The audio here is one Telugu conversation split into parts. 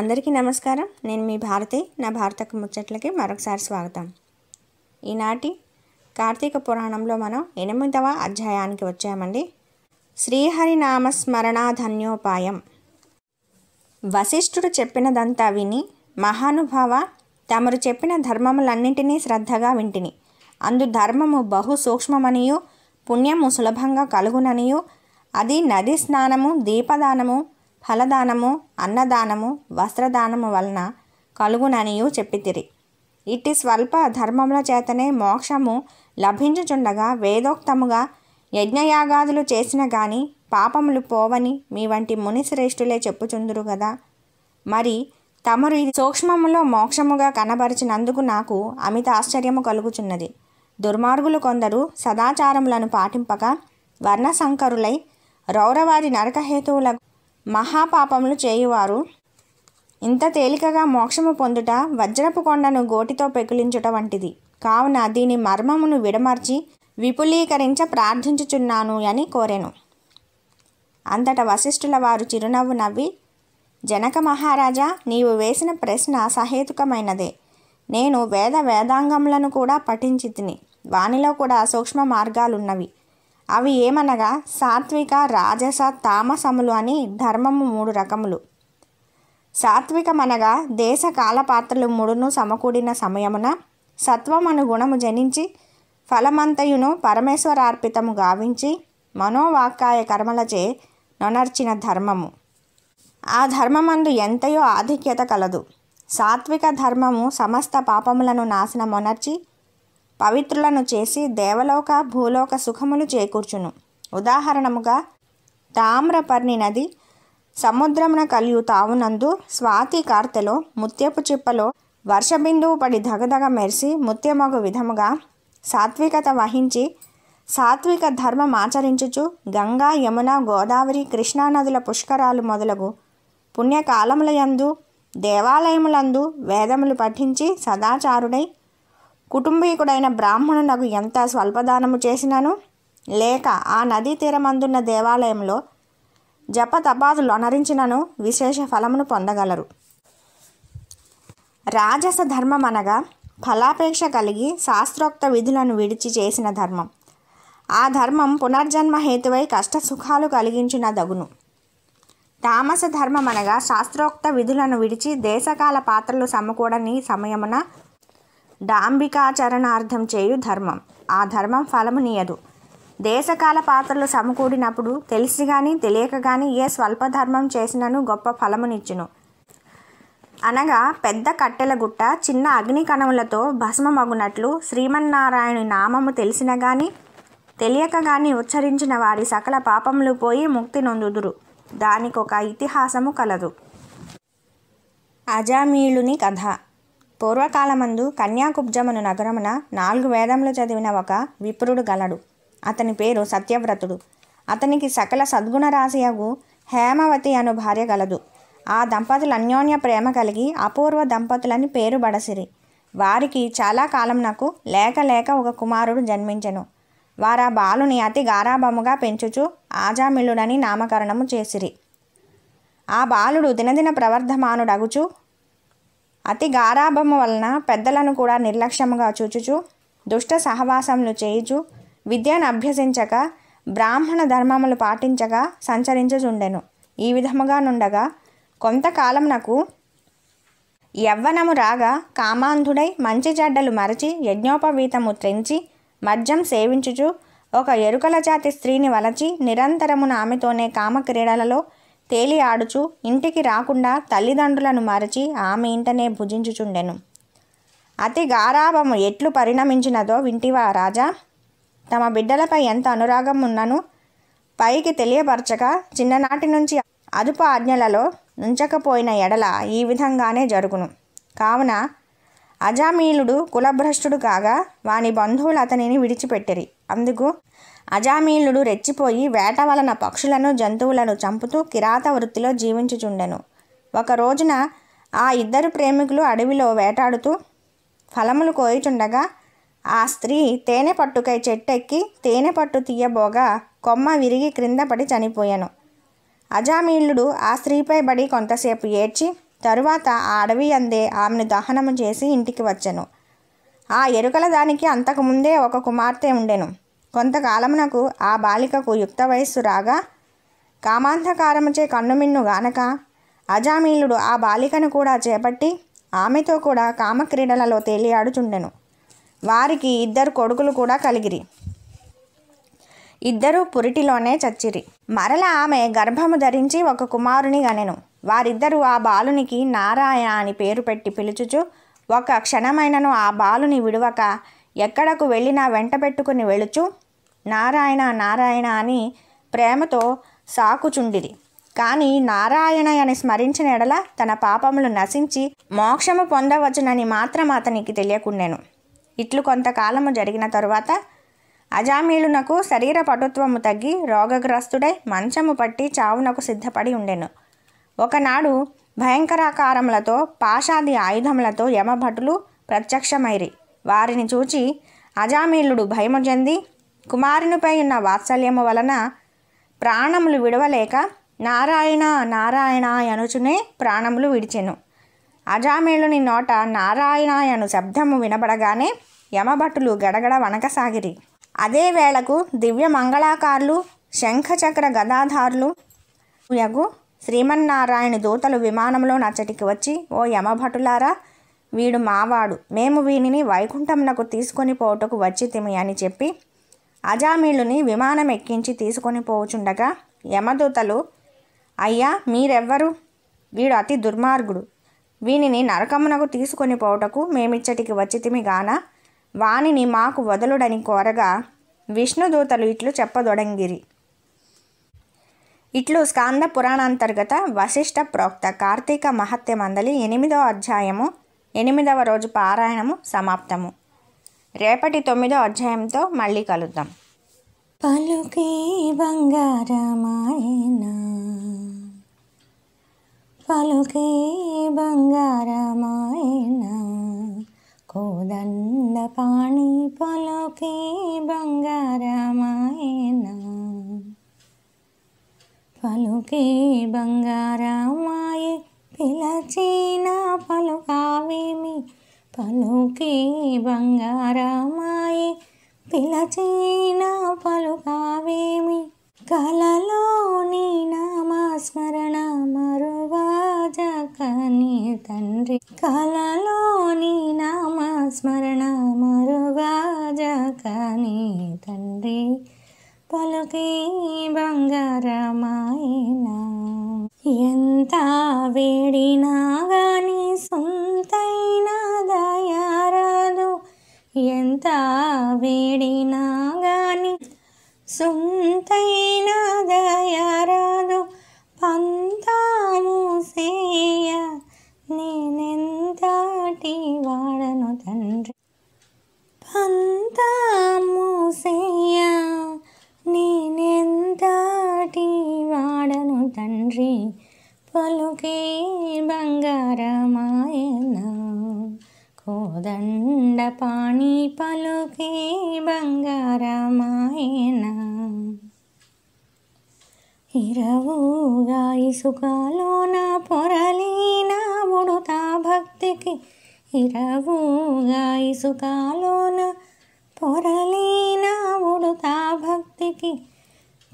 అందరికీ నమస్కారం నేను మీ భారతి నా భారతకు ముచ్చట్లకి మరొకసారి స్వాగతం ఈనాటి కార్తీక పురాణంలో మనం ఎనిమిదవ అధ్యాయానికి వచ్చామండి శ్రీహరి ధన్యోపాయం వశిష్ఠుడు చెప్పినదంతా విని మహానుభావ తమరు చెప్పిన ధర్మములన్నింటినీ శ్రద్ధగా వింటిని అందు ధర్మము బహు సూక్ష్మమనియు పుణ్యము సులభంగా కలుగుననియు అది నది స్నానము దీపదానము ఫలదానము అన్నదానము వస్త్రదానము వలన కలుగుననియు చెప్పితిరి ఇట్టి స్వల్ప ధర్మముల చేతనే మోక్షము లభించుచుండగా వేదోక్తముగా యజ్ఞయాగాదులు చేసిన గాని పాపములు పోవని మీ వంటి మునిశ్రేష్ఠులే చెప్పుచుందురు కదా మరి తమరు ఇది సూక్ష్మములో మోక్షముగా కనబరిచినందుకు నాకు అమిత ఆశ్చర్యము కలుగుచున్నది దుర్మార్గులు కొందరు సదాచారములను పాటింపక వర్ణసంకరులై రౌరవారి నరకహేతువుల మహాపాపములు చేయువారు ఇంత తేలికగా మోక్షము పొందుట వజ్రపు కొండను గోటితో పెకిలించుట వంటిది కావున దీని మర్మమును విడమర్చి విపులీకరించ ప్రార్థించుచున్నాను అని కోరెను అంతట వశిష్ఠుల వారు చిరునవ్వు నవ్వి జనక మహారాజా నీవు వేసిన ప్రశ్న సహేతుకమైనదే నేను వేద వేదాంగములను కూడా పఠించి తిని వానిలో కూడా సూక్ష్మ మార్గాలున్నవి అవి ఏమనగా సాత్విక రాజస తామసములు అని ధర్మము మూడు రకములు సాత్వికమనగా దేశ కాలపాత్రలు మూడును సమకూడిన సమయమున సత్వమను గుణము జనించి ఫలమంతయును పరమేశ్వరార్పితము గావించి మనోవాక్కాయ కర్మలచే నొనర్చిన ధర్మము ఆ ధర్మమందు ఎంతయో ఆధిక్యత కలదు సాత్విక ధర్మము సమస్త పాపములను నాశనమొనర్చి పవిత్రులను చేసి దేవలోక భూలోక సుఖములు చేకూర్చును ఉదాహరణముగా తామ్రపర్ణి నది సముద్రమున కలియు తావునందు స్వాతి కార్తెలో ముత్యపు చిప్పలో వర్షబిందువు పడి దగదగ మెరిసి ముత్యమగు విధముగా సాత్వికత వహించి సాత్విక ధర్మం ఆచరించుచు గంగా యమున గోదావరి కృష్ణానదుల పుష్కరాలు మొదలగు పుణ్యకాలములయందు దేవాలయములందు వేదములు పఠించి సదాచారుడై కుటుంబీకుడైన బ్రాహ్మణునకు ఎంత స్వల్పదానము చేసినాను లేక ఆ నదీ తీరమందున్న దేవాలయంలో జపతపాదులు అనరించినను విశేష ఫలమును పొందగలరు రాజస ధర్మం అనగా ఫలాపేక్ష కలిగి శాస్త్రోక్త విధులను విడిచి చేసిన ధర్మం ఆ ధర్మం పునర్జన్మ హేతువై కష్ట సుఖాలు కలిగించిన దగును తామస ధర్మం అనగా శాస్త్రోక్త విధులను విడిచి దేశకాల పాత్రలు సమకూడని సమయమున దాంబికాచరణార్థం చేయు ధర్మం ఆ ధర్మం ఫలము నీయదు దేశకాల పాత్రలు సమకూడినప్పుడు తెలిసి కానీ తెలియక కానీ ఏ స్వల్ప ధర్మం చేసినను గొప్ప ఫలమునిచ్చును అనగా పెద్ద కట్టెల గుట్ట చిన్న అగ్ని కణములతో భస్మమగునట్లు శ్రీమన్నారాయణుని నామము తెలిసిన గాని తెలియక గాని ఉచ్చరించిన వారి సకల పాపములు పోయి ముక్తి నొందుదురు దానికొక ఇతిహాసము కలదు అజామీలుని కథ పూర్వకాలమందు కన్యాకుబ్జమును నగరమున నాలుగు వేదములు చదివిన ఒక విప్రుడు గలడు అతని పేరు సత్యవ్రతుడు అతనికి సకల సద్గుణ రాశియగు హేమవతి అను భార్య గలదు ఆ దంపతులు అన్యోన్య ప్రేమ కలిగి అపూర్వ దంపతులని పేరు బడసిరి వారికి చాలా కాలం నాకు లేక లేక ఒక కుమారుడు జన్మించెను వారా బాలుని అతి గారాభముగా పెంచుచు ఆజామిళ్ళుడని నామకరణము చేసిరి ఆ బాలుడు దినదిన ప్రవర్ధమానుడగుచు అతి గారాభము వలన పెద్దలను కూడా నిర్లక్ష్యముగా చూచుచు దుష్ట సహవాసములు చేయుచు విద్యను అభ్యసించక బ్రాహ్మణ ధర్మములు పాటించగా సంచరించుచుండెను ఈ విధముగా నుండగా కొంతకాలం నాకు యవ్వనము రాగా కామాంధుడై మంచి చెడ్డలు మరచి యజ్ఞోపవీతము త్రించి మద్యం సేవించుచు ఒక ఎరుకల జాతి స్త్రీని వలచి నిరంతరమున ఆమెతోనే కామక్రీడలలో తేలి ఆడుచు ఇంటికి రాకుండా తల్లిదండ్రులను మరచి ఆమె ఇంటనే భుజించుచుండెను అతి గారాభము ఎట్లు పరిణమించినదో వింటివా రాజా తమ బిడ్డలపై ఎంత అనురాగం ఉన్నను పైకి తెలియపరచక చిన్ననాటి నుంచి అదుపు ఆజ్ఞలలో నుంచకపోయిన ఎడల ఈ విధంగానే జరుగును కావున అజామీలుడు కులభ్రష్టుడు కాగా వాని బంధువులు అతనిని విడిచిపెట్టిరి అందుకు అజామీనుడు రెచ్చిపోయి వేట వలన పక్షులను జంతువులను చంపుతూ కిరాత వృత్తిలో జీవించుచుండెను ఒక రోజున ఆ ఇద్దరు ప్రేమికులు అడవిలో వేటాడుతూ ఫలములు కోయుచుండగా ఆ స్త్రీ తేనె పట్టుకై చెట్టెక్కి తేనె పట్టు తీయబోగా కొమ్మ విరిగి క్రింద పడి చనిపోయాను అజామీళ్ళుడు ఆ స్త్రీపై పడి కొంతసేపు ఏడ్చి తరువాత ఆ అడవి అందే ఆమెను దహనము చేసి ఇంటికి వచ్చెను ఆ ఎరుకల దానికి అంతకుముందే ఒక కుమార్తె ఉండెను కొంతకాలమునకు ఆ బాలికకు యుక్త వయస్సు రాగా కామాంధకారముచే కన్నుమిన్ను గానక అజామీలుడు ఆ బాలికను కూడా చేపట్టి ఆమెతో కూడా కామక్రీడలలో తేలియాడుచుండెను వారికి ఇద్దరు కొడుకులు కూడా కలిగిరి ఇద్దరూ పురిటిలోనే చచ్చిరి మరల ఆమె గర్భము ధరించి ఒక కుమారుని గనెను వారిద్దరూ ఆ బాలునికి నారాయణ అని పేరు పెట్టి పిలుచుచు ఒక క్షణమైనను ఆ బాలుని విడవక ఎక్కడకు వెళ్ళినా వెంట పెట్టుకుని వెళుచు నారాయణ నారాయణ అని ప్రేమతో సాకుచుండిది కానీ నారాయణ అని స్మరించిన ఎడల తన పాపములు నశించి మోక్షము పొందవచ్చునని మాత్రం అతనికి తెలియకుండాను ఇట్లు కొంతకాలము జరిగిన తరువాత అజామీలునకు శరీర పటుత్వము తగ్గి రోగగ్రస్తుడై మంచము పట్టి చావునకు సిద్ధపడి ఉండెను ఒకనాడు భయంకరాకారములతో పాషాది ఆయుధములతో యమభటులు ప్రత్యక్షమైరి వారిని చూచి అజామీలుడు భయము చెంది కుమారునిపై ఉన్న వాత్సల్యము వలన ప్రాణములు విడవలేక నారాయణ నారాయణ అనుచునే ప్రాణములు విడిచెను అజామేళుని నోట నారాయణ అను శబ్దము వినబడగానే యమభటులు గడగడ వనకసాగిరి అదే వేళకు దివ్య మంగళాకారులు శంఖచక్ర గదాధారులు యగు శ్రీమన్నారాయణ దూతలు విమానంలో నచ్చటికి వచ్చి ఓ యమభటులారా వీడు మావాడు మేము వీనిని వైకుంఠమునకు తీసుకొని పోటకు వచ్చి తిమి అని చెప్పి అజామీలుని విమానం ఎక్కించి తీసుకొని పోచుండగా యమదూతలు అయ్యా మీరెవ్వరు వీడు అతి దుర్మార్గుడు వీనిని నరకమునకు తీసుకొని పోవుటకు మేమిచ్చటికి వచ్చితిమి గాన వానిని మాకు వదలుడని కోరగా విష్ణుదూతలు ఇట్లు చెప్పదొడంగిరి ఇట్లు స్కాంద పురాణాంతర్గత వశిష్ట ప్రోక్త కార్తీక మహత్య మందలి ఎనిమిదవ అధ్యాయము ఎనిమిదవ రోజు పారాయణము సమాప్తము రేపటి తొమ్మిదో అధ్యాయంతో మళ్ళీ కలుద్దాం పలుకి బంగారమాయనా పలుకి బంగారమాయన కోదండ పాణి పలుకే బంగారమాయనా పలుకే బంగారమాయే పిలచీనా పలుకావేమి పలుకే బంగారమాయి పిలచేనా పలుకావేమి కలలోని నామస్మరణ మరువాజకని తండ్రి కలలోని నామస్మరణ మరువాజకని తండ్రి పలుకే బంగారమాయినా ఎంత వేడినా గానీ ఎంత వేడినా గాని సొంతైన దయరాదు పంతాము సేయ నేనెంతటి వాడను తండ్రి పంతాము సేయ నేనెంతటి వాడను తండ్రి పలుకే బంగారమాయనా కోదండ పాణి పలుకే బంగారమాయన ఇరవుగా ఇసుకలో నా పొరలీన ముడుతా భక్తికి ఇరవుగా ఇసుకలో నా పొరలీన ముడుతా భక్తికి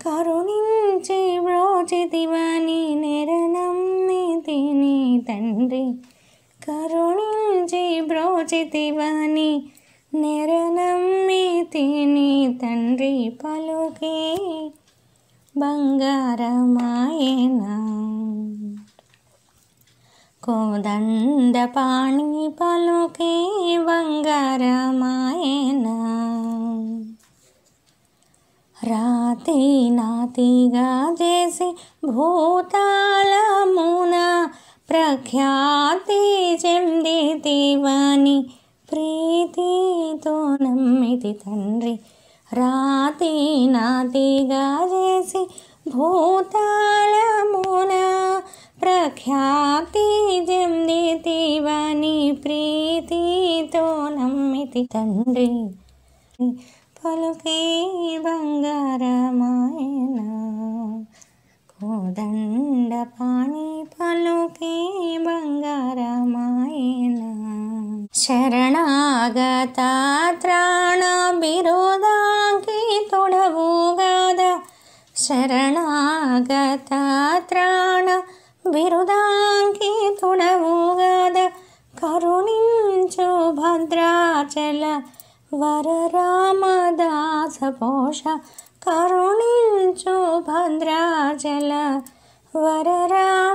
కరుణించి బ్రోచితివని నిరణం నీతి నీ తండ్రి కరుణించి ಕರುಣಿಂಜಿ ಬ್ರೋಚಿತಿವನಿ తిని తండ్రి పలుకి బంగారమాయనా కోదండ పాణి పలుకి బంగారమాయనా రాతి నాతిగా చేసి భూతాలమున ಪ್ರಖ್ಯಾತಿ చెందితివని ప్రీతితో నమ్మితి తండ్రి రాతి నాతిగా చేసి భూతాళమున ప్రఖ్యాతి చెందితివని ప్రీతితో నమ్మితి తండ్రి పలుకే బంగారమాయనా दण्डपाणि बङ्गारमायेन के बङ्गारमायन शरणग्रण विरुदकी तुळव ग शरणग्रण विरुदकी तुळवगादुणीं वर परोनिल्चो भद्रा जैला वररा